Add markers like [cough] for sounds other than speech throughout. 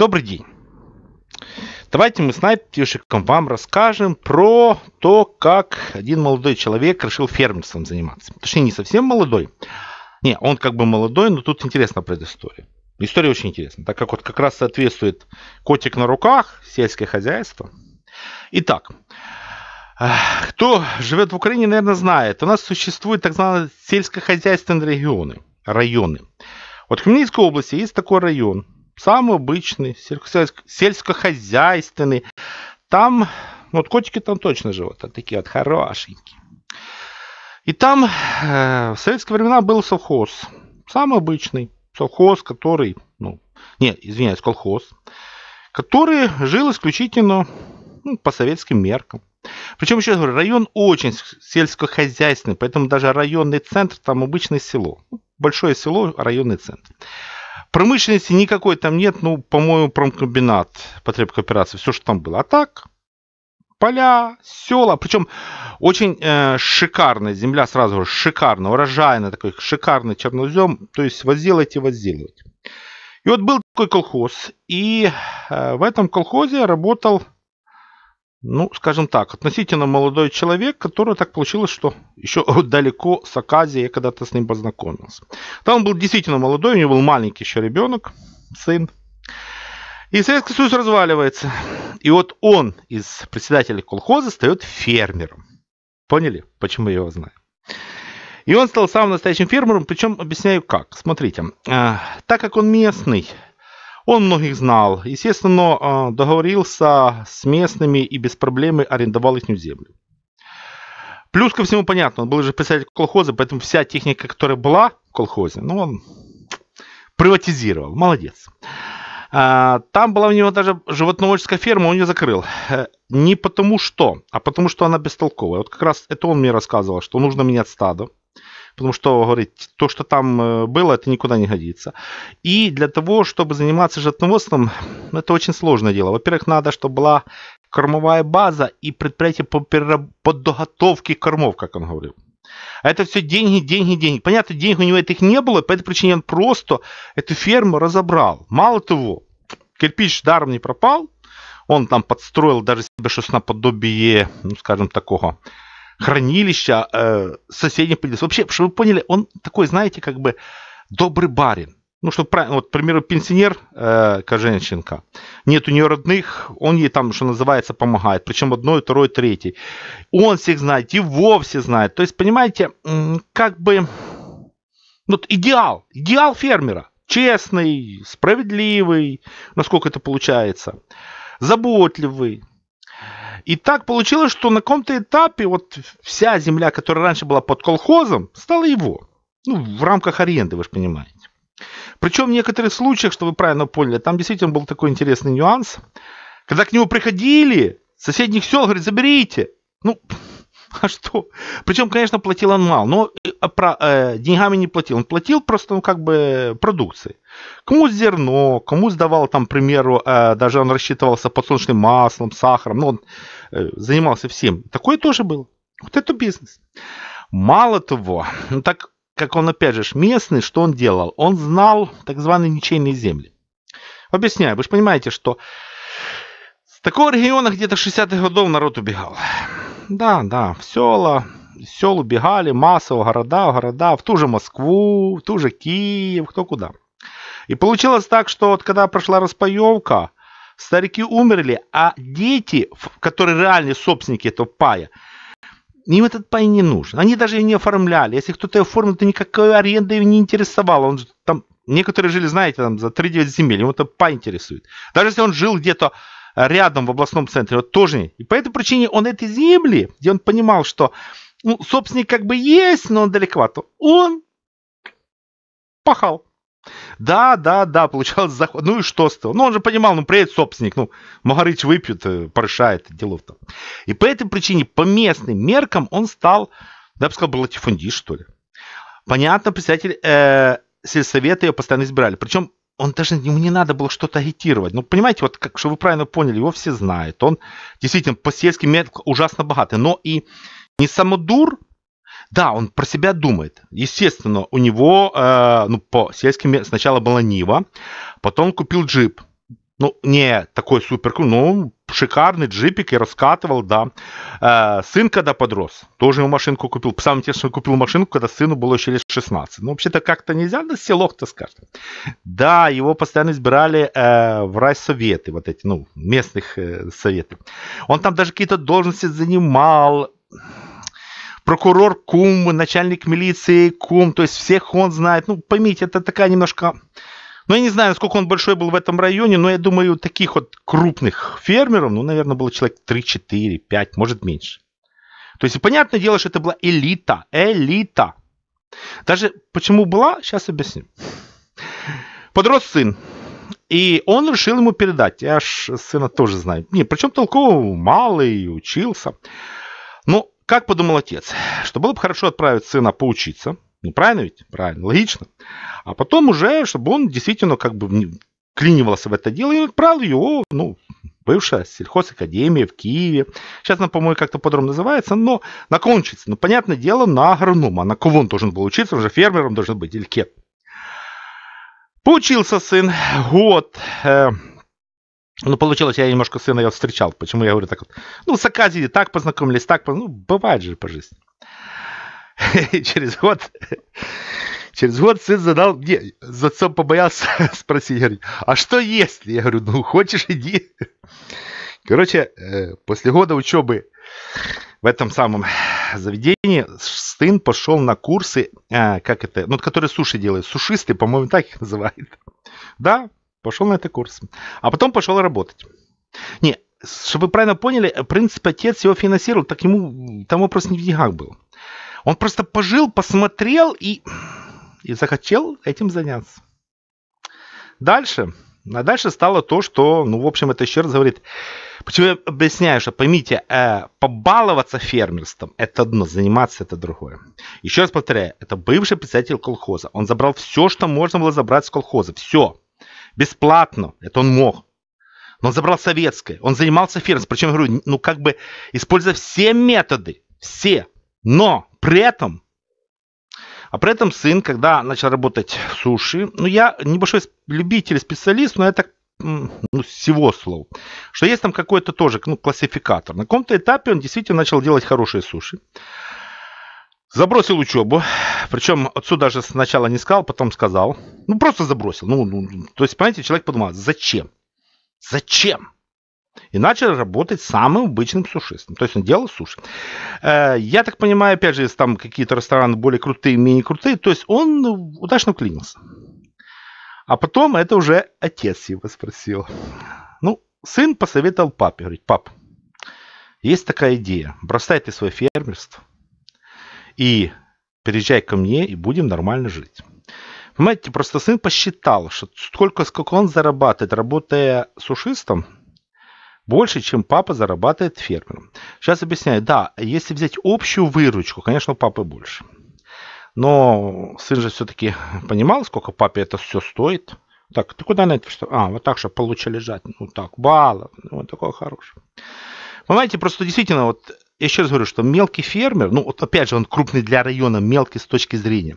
Добрый день. Давайте мы с Найпьюшиком вам расскажем про то, как один молодой человек решил фермерством заниматься. Точнее, не совсем молодой. Не, он как бы молодой, но тут интересна предыстория. История очень интересна, так как вот как раз соответствует котик на руках, сельское хозяйство. Итак, э, кто живет в Украине, наверное, знает. У нас существуют так называемые сельскохозяйственные регионы, районы. Вот в Хмельницкой области есть такой район – самый обычный, сельскохозяйственный. Там, вот котики там точно живут, а такие вот хорошенькие. И там э, в советские времена был совхоз. Самый обычный совхоз, который, ну, нет, извиняюсь, колхоз, который жил исключительно ну, по советским меркам. Причем, еще раз говорю, район очень сельскохозяйственный, поэтому даже районный центр там обычное село. Большое село, районный центр. Промышленности никакой там нет, ну, по-моему, промкомбинат, потребкооперации, все, что там было. А так, поля, села. Причем очень э, шикарная земля, сразу же шикарно, урожайная такой шикарный чернозем. То есть возделайте, возделывайте. И вот был такой колхоз, и э, в этом колхозе работал ну, скажем так, относительно молодой человек, который так получилось, что еще [laughs] далеко с Аказией я когда-то с ним познакомился. Там он был действительно молодой, у него был маленький еще ребенок, сын. И Советский Союз разваливается. И вот он из председателя колхоза стает фермером. Поняли, почему я его знаю? И он стал самым настоящим фермером, причем объясняю как. Смотрите, э, так как он местный, он многих знал. Естественно, а, договорился с местными и без проблем арендовал их землю. Плюс ко всему понятно, он был же представитель колхоза, поэтому вся техника, которая была в колхозе, ну он приватизировал. Молодец. А, там была у него даже животноводческая ферма, он ее закрыл. Э, не потому что, а потому что она бестолковая. Вот как раз это он мне рассказывал, что нужно менять стадо потому что, говорит, то, что там э, было, это никуда не годится. И для того, чтобы заниматься животноводством, это очень сложное дело. Во-первых, надо, чтобы была кормовая база и предприятие по подготовке кормов, как он говорил. А это все деньги, деньги, деньги. Понятно, денег у него этих не было, по этой причине он просто эту ферму разобрал. Мало того, кирпич даром не пропал, он там подстроил даже себе что-то наподобие, ну, скажем, такого хранилища э, соседних пылесосов. Вообще, чтобы вы поняли, он такой, знаете, как бы добрый барин. Ну, что вот, к примеру, пенсионер э, Коженченко, нет у нее родных, он ей там, что называется, помогает. Причем одной, второй, третий. Он всех знает, его все знает. То есть, понимаете, как бы, вот идеал, идеал фермера. Честный, справедливый, насколько это получается, заботливый, и так получилось, что на каком-то этапе вот вся земля, которая раньше была под колхозом, стала его. Ну, в рамках аренды, вы же понимаете. Причем в некоторых случаях, что вы правильно поняли, там действительно был такой интересный нюанс. Когда к нему приходили, соседних сел, говорит, заберите. Ну, а что? Причем, конечно, платил он мало, но э, про, э, деньгами не платил. Он платил просто, ну, как бы, продукцией. Кому зерно, кому сдавал, там, к примеру, э, даже он рассчитывался подсолнечным маслом, сахаром. Ну, он э, занимался всем. Такое тоже было. Вот это бизнес. Мало того, ну, так как он, опять же, местный, что он делал? Он знал так званые ничейные земли. Объясняю, вы же понимаете, что с такого региона где-то 60-х годов народ убегал да, да, в села, сел убегали массово, города, города, в ту же Москву, в ту же Киев, кто куда. И получилось так, что вот когда прошла распаевка, старики умерли, а дети, которые реальные собственники этого пая, им этот пай не нужен. Они даже и не оформляли. Если кто-то оформил, то никакой аренды его не интересовало. Он там, некоторые жили, знаете, там за 3-9 земель, ему это пай интересует. Даже если он жил где-то рядом в областном центре, вот тоже. И по этой причине он этой земли, где он понимал, что ну, собственник как бы есть, но он далековато, он пахал. Да, да, да, получалось [laughs] заход. Ну и что с того? Ну он же понимал, ну приедет собственник, ну Магарыч выпьет, э, порешает, делов там. И по этой причине, по местным меркам, он стал, я бы сказал, латифундист, что ли. Понятно, представитель э, сельсовета ее постоянно избирали. Причем он даже ему не надо было что-то агитировать. Ну, понимаете, вот как, что вы правильно поняли, его все знают. Он действительно по сельским методам ужасно богатый, но и не самодур, да, он про себя думает. Естественно, у него э, ну, по сельским сначала была Нива, потом купил джип – ну, не такой супер, ну, шикарный джипик и раскатывал, да. Э, сын, когда подрос, тоже ему машинку купил. Сам интересно, купил машинку, когда сыну было еще лет 16. Ну, вообще-то как-то нельзя на селок-то скажем. Да, его постоянно избирали э, в райсоветы, вот эти, ну, местных э, советы. Он там даже какие-то должности занимал. Прокурор кум, начальник милиции кум, то есть всех он знает. Ну, поймите, это такая немножко ну, я не знаю, сколько он большой был в этом районе, но я думаю, таких вот крупных фермеров, ну, наверное, было человек 3, 4, 5, может меньше. То есть, понятное дело, что это была элита. Элита. Даже почему была, сейчас объясню. Подрос сын. И он решил ему передать. Я ж сына тоже знаю. Не, причем толкового мало и учился. Ну, как подумал отец, что было бы хорошо отправить сына поучиться – ну правильно ведь? Правильно, логично. А потом уже, чтобы он действительно как бы клинивался в это дело и отправил его, ну, бывшая сельхозакадемия в Киеве. Сейчас она, по-моему, как-то подробно называется, но накончится. Ну, понятное дело, на агронома. На кого он должен был учиться? Он же фермером должен быть или кем? Поучился сын год. Э, ну, получилось, я немножко сына я встречал. Почему я говорю так вот? Ну, с Аказией так познакомились, так познакомились. Ну, бывает же по жизни. [laughs] через год, через год сын задал мне, за отцом побоялся [laughs] спросить, говорит, а что если? Я говорю, ну хочешь, иди. Короче, э, после года учебы в этом самом заведении сын пошел на курсы, э, как это, ну, которые суши делают, сушисты, по-моему, так их называют. Да, пошел на этот курс. А потом пошел работать. Не, чтобы вы правильно поняли, в принципе, отец его финансировал, так ему там вопрос не в деньгах был. Он просто пожил, посмотрел и, и захотел этим заняться. Дальше. А дальше стало то, что, ну, в общем, это еще раз говорит. Почему я объясняю, что поймите, э, побаловаться фермерством – это одно, заниматься – это другое. Еще раз повторяю, это бывший представитель колхоза. Он забрал все, что можно было забрать с колхоза. Все. Бесплатно. Это он мог. Но он забрал советское. Он занимался фермерством. Причем, говорю, ну, как бы, используя все методы. Все. Но при этом, а при этом сын, когда начал работать суши, ну я небольшой любитель, специалист, но это ну, всего слов, что есть там какой-то тоже ну, классификатор. На каком-то этапе он действительно начал делать хорошие суши. Забросил учебу, причем отцу даже сначала не сказал, потом сказал. Ну, просто забросил. Ну, ну, ну то есть, понимаете, человек подумал, зачем? Зачем? и начал работать самым обычным сушистом. То есть он делал суши. Э, я так понимаю, опять же, если там какие-то рестораны более крутые, менее крутые, то есть он удачно клинился. А потом это уже отец его спросил. Ну, сын посоветовал папе. Говорит, пап, есть такая идея. Бросай ты свое фермерство и переезжай ко мне, и будем нормально жить. Понимаете, просто сын посчитал, что сколько, сколько он зарабатывает, работая сушистом – больше, чем папа зарабатывает фермером. Сейчас объясняю. Да, если взять общую выручку, конечно, у папы больше. Но сын же все-таки понимал, сколько папе это все стоит. Так, ты куда на это что? А, вот так чтобы получше лежать. Ну так, баллов. Ну, вот такое хорошее. Понимаете, просто действительно, вот я еще раз говорю, что мелкий фермер, ну вот опять же, он крупный для района, мелкий с точки зрения.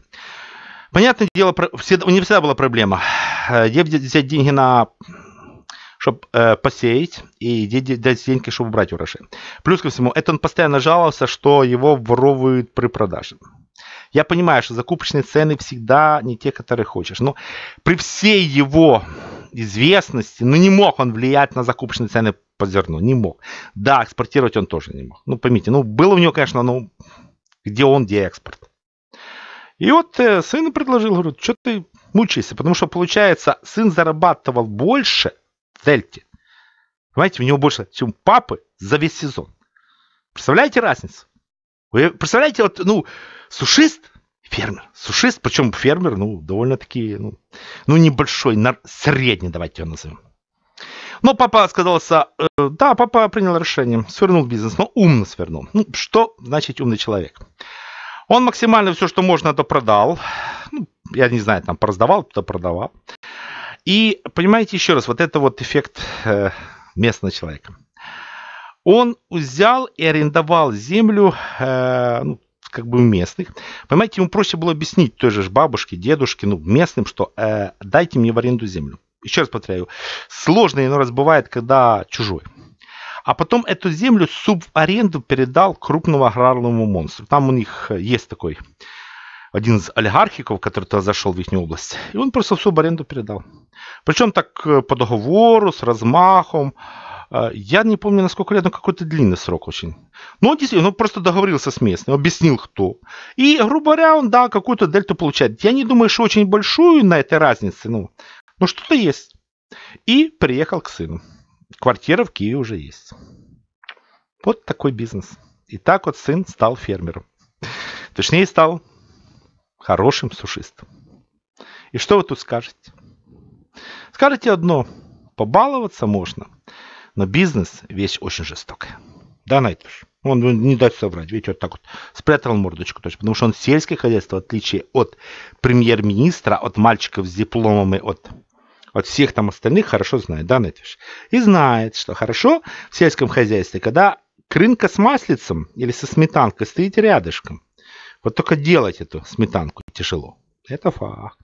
Понятное дело, у него всегда была проблема. Э, где взять деньги на чтобы э, посеять и дать деньги, чтобы убрать урожай. Плюс ко всему, это он постоянно жаловался, что его воруют при продаже. Я понимаю, что закупочные цены всегда не те, которые хочешь. Но при всей его известности, ну не мог он влиять на закупочные цены по зерну, не мог. Да, экспортировать он тоже не мог. Ну поймите, ну было у него, конечно, ну где он, где экспорт. И вот э, сын предложил, "Говорю, что ты мучаешься, потому что получается, сын зарабатывал больше – в Дельте. Понимаете, у него больше, чем папы за весь сезон. Представляете разницу? Вы представляете, вот, ну, сушист, фермер, сушист, причем фермер, ну, довольно-таки, ну, ну небольшой, на, средний, давайте его назовем. Но папа сказался, э, да, папа принял решение, свернул бизнес, но умно свернул. Ну, что значит умный человек? Он максимально все, что можно, это продал. Ну, я не знаю, там, продавал, то продавал. И, понимаете, еще раз, вот это вот эффект э, местного человека. Он взял и арендовал землю, э, ну, как бы у местных. Понимаете, ему проще было объяснить той же бабушке, дедушке, ну, местным, что э, дайте мне в аренду землю. Еще раз повторяю, сложно, но раз бывает, когда чужой. А потом эту землю аренду передал крупному аграрному монстру. Там у них э, есть такой один из олигархиков, который тогда зашел в их область, и он просто всю аренду передал. Причем так э, по договору, с размахом. Э, я не помню, насколько лет, но какой-то длинный срок очень. Но ну, он, действительно, он просто договорился с местным, объяснил, кто. И, грубо говоря, он, да, какую-то дельту получает. Я не думаю, что очень большую на этой разнице, ну, но что-то есть. И приехал к сыну. Квартира в Киеве уже есть. Вот такой бизнес. И так вот сын стал фермером. Точнее, стал хорошим сушистым. И что вы тут скажете? Скажите одно, побаловаться можно, но бизнес весь очень жестокая. Да, Найтвиш? Он не дать соврать, видите, вот так вот спрятал мордочку. То есть, потому что он сельское хозяйство, в отличие от премьер-министра, от мальчиков с дипломами, от, от всех там остальных, хорошо знает, да, Найтвиш? И знает, что хорошо в сельском хозяйстве, когда крынка с маслицем или со сметанкой стоит рядышком. Вот только делать эту сметанку тяжело. Это факт.